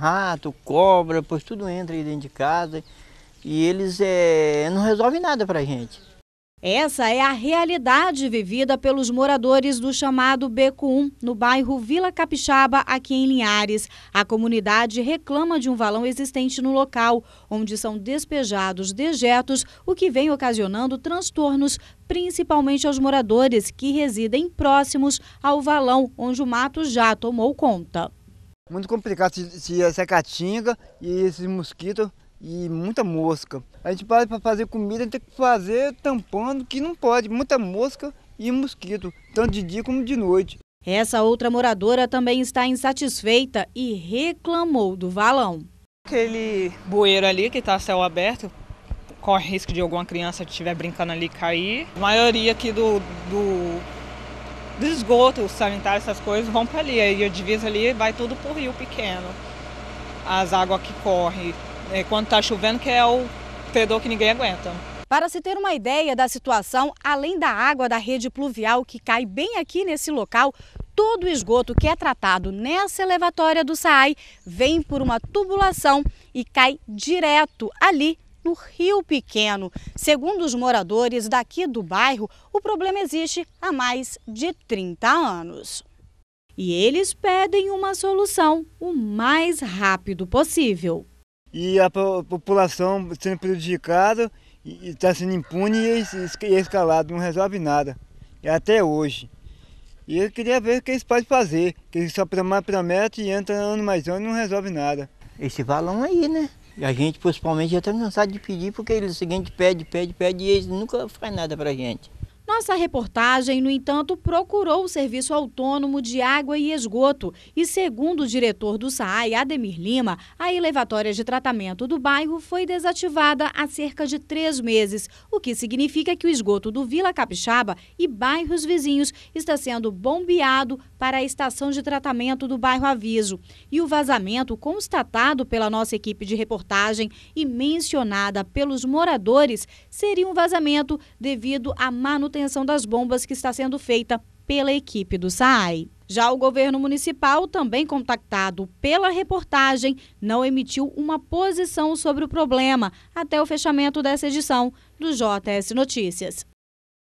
rato, cobra, pois tudo entra aí dentro de casa e eles é, não resolvem nada para a gente. Essa é a realidade vivida pelos moradores do chamado Beco 1, no bairro Vila Capixaba, aqui em Linhares. A comunidade reclama de um valão existente no local, onde são despejados dejetos, o que vem ocasionando transtornos, principalmente aos moradores que residem próximos ao valão, onde o mato já tomou conta. Muito complicado se, se essa caatinga e esses mosquitos e muita mosca. A gente para para fazer comida, a gente tem que fazer tampando que não pode, muita mosca e mosquito, tanto de dia como de noite. Essa outra moradora também está insatisfeita e reclamou do valão. Aquele bueiro ali que está a céu aberto, corre risco de alguma criança que estiver brincando ali cair. A maioria aqui do, do do esgoto, o sanitário, essas coisas, vão para ali. Aí a divisa ali vai tudo para o rio pequeno. As águas que correm. É quando está chovendo, que é o fedor que ninguém aguenta. Para se ter uma ideia da situação, além da água da rede pluvial que cai bem aqui nesse local, todo o esgoto que é tratado nessa elevatória do SAAI vem por uma tubulação e cai direto ali no Rio Pequeno. Segundo os moradores daqui do bairro, o problema existe há mais de 30 anos. E eles pedem uma solução o mais rápido possível. E a população sendo prejudicada está sendo impune e escalada, não resolve nada. É até hoje. E eu queria ver o que eles podem fazer, que eles só prometem e entra ano mais ano e não resolve nada. Esse valão aí, né? A gente principalmente já está cansado de pedir, porque eles o seguinte pede, pede, pede e eles nunca faz nada a gente. Nossa reportagem, no entanto, procurou o Serviço Autônomo de Água e Esgoto e, segundo o diretor do SAAI, Ademir Lima, a elevatória de tratamento do bairro foi desativada há cerca de três meses, o que significa que o esgoto do Vila Capixaba e bairros vizinhos está sendo bombeado para a estação de tratamento do bairro Aviso. E o vazamento constatado pela nossa equipe de reportagem e mencionada pelos moradores seria um vazamento devido à manutenção manutenção das bombas que está sendo feita pela equipe do SAAI. Já o governo municipal, também contactado pela reportagem, não emitiu uma posição sobre o problema até o fechamento dessa edição do JS Notícias.